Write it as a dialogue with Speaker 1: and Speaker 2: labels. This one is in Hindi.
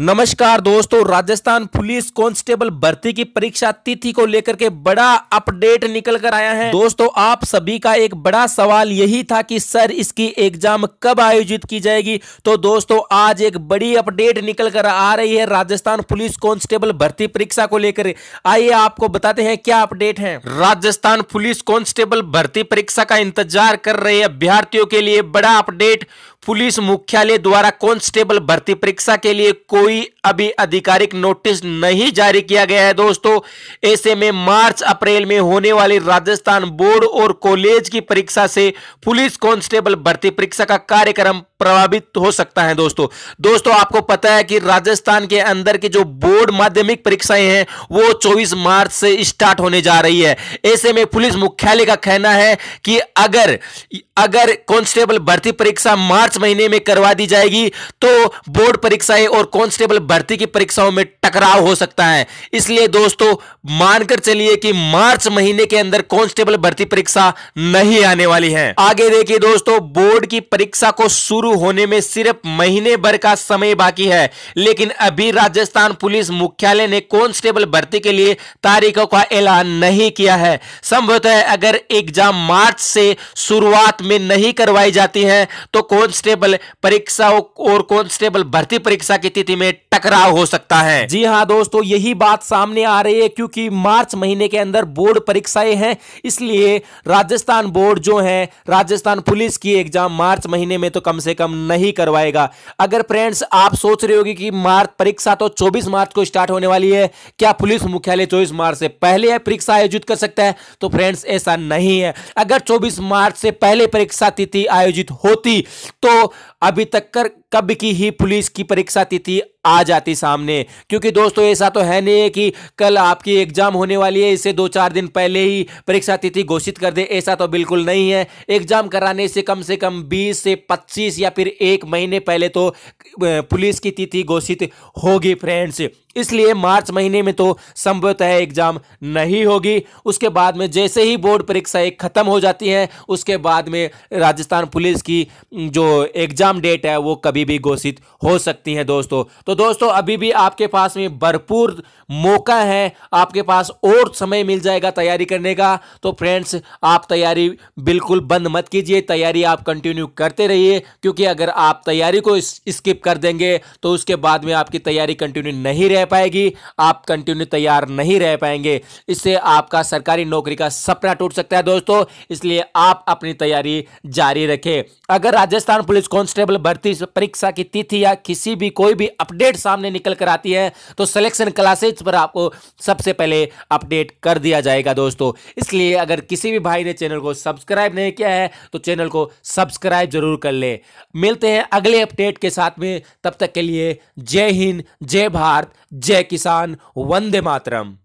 Speaker 1: नमस्कार दोस्तों राजस्थान पुलिस कांस्टेबल भर्ती की परीक्षा तिथि को लेकर के बड़ा अपडेट निकल कर आया है दोस्तों आप सभी का एक बड़ा सवाल यही था कि सर इसकी एग्जाम कब आयोजित की जाएगी तो दोस्तों आज एक बड़ी अपडेट निकल कर आ रही है राजस्थान पुलिस कांस्टेबल भर्ती परीक्षा को लेकर आइए आपको बताते हैं क्या अपडेट है राजस्थान पुलिस कॉन्स्टेबल भर्ती परीक्षा का इंतजार कर रहे अभ्यार्थियों के लिए बड़ा अपडेट पुलिस मुख्यालय द्वारा कांस्टेबल भर्ती परीक्षा के लिए कोई अभी आधिकारिक नोटिस नहीं जारी किया गया है दोस्तों ऐसे में मार्च अप्रैल में होने वाली राजस्थान बोर्ड और कॉलेज की परीक्षा से पुलिस कांस्टेबल भर्ती परीक्षा का कार्यक्रम प्रभावित हो सकता है दोस्तों दोस्तों आपको पता है कि राजस्थान के अंदर की जो बोर्ड माध्यमिक परीक्षाएं हैं वो 24 मार्च से स्टार्ट होने जा रही है ऐसे में पुलिस मुख्यालय का कहना है कि अगर अगर कांस्टेबल भर्ती परीक्षा मार्च महीने में करवा दी जाएगी तो बोर्ड परीक्षाएं और कांस्टेबल भर्ती की परीक्षाओं में टकराव हो सकता है इसलिए दोस्तों मानकर चलिए कि मार्च महीने के अंदर कांस्टेबल भर्ती परीक्षा नहीं आने वाली है आगे देखिए दोस्तों बोर्ड की परीक्षा को शुरू होने में सिर्फ महीने भर का समय बाकी है लेकिन अभी राजस्थान पुलिस मुख्यालय ने कॉन्स्टेबल भर्ती के लिए तारीखों का ऐलान नहीं किया है संभवतः अगर एग्जाम मार्च से शुरुआत में नहीं करवाई जाती है तो कॉन्स्टेबल परीक्षाओं और कॉन्स्टेबल भर्ती परीक्षा की तिथि में टक टकराव हो सकता है जी हाँ दोस्तों यही बात सामने आ रही है क्योंकि मार्च महीने के अंदर बोर्ड परीक्षाएं हैं इसलिए राजस्थान बोर्ड जो है राजस्थान पुलिस की एग्जाम मार्च महीने में तो कम से कम नहीं करवाएगा अगर फ्रेंड्स आप सोच रहे होगी कि मार्च परीक्षा तो 24 मार्च को स्टार्ट होने वाली है क्या पुलिस मुख्यालय 24 मार्च से पहले परीक्षा आयोजित कर सकता है तो फ्रेंड्स ऐसा नहीं है अगर 24 मार्च से पहले परीक्षा तिथि आयोजित होती तो अभी तक कर कब की ही पुलिस की परीक्षा तिथि आ जाती सामने क्योंकि दोस्तों ऐसा तो है नहीं है कि कल आपकी एग्जाम होने वाली है इसे दो चार दिन पहले ही परीक्षा तिथि घोषित कर दे ऐसा तो बिल्कुल नहीं है एग्जाम कराने से कम से कम 20 से 25 या फिर एक महीने पहले तो पुलिस की तिथि घोषित होगी फ्रेंड्स इसलिए मार्च महीने में तो संभवतः एग्जाम नहीं होगी उसके बाद में जैसे ही बोर्ड एक खत्म हो जाती हैं उसके बाद में राजस्थान पुलिस की जो एग्जाम डेट है वो कभी भी घोषित हो सकती है दोस्तों तो दोस्तों अभी भी आपके पास में भरपूर मौका है आपके पास और समय मिल जाएगा तैयारी करने का तो फ्रेंड्स आप तैयारी बिल्कुल बंद मत कीजिए तैयारी आप कंटिन्यू करते रहिए क्योंकि अगर आप तैयारी को स्किप कर देंगे तो उसके बाद में आपकी तैयारी कंटिन्यू नहीं रह रह पाएगी आप कंटिन्यू तैयार नहीं रह पाएंगे इससे आपका सरकारी नौकरी का सपना टूट सकता है दोस्तों इसलिए आप अपनी तैयारी जारी रखें अगर राजस्थान पुलिस कांस्टेबल भर्ती परीक्षा की तिथि या किसी भी कोई भी अपडेट सामने निकल कर आती है तो सिलेक्शन क्लासेज पर आपको सबसे पहले अपडेट कर दिया जाएगा दोस्तों इसलिए अगर किसी भी भाई ने चैनल को सब्सक्राइब नहीं किया है तो चैनल को सब्सक्राइब जरूर कर ले मिलते हैं अगले अपडेट के साथ में तब तक के लिए जय हिंद जय भारत जय किसान वंदे मातरम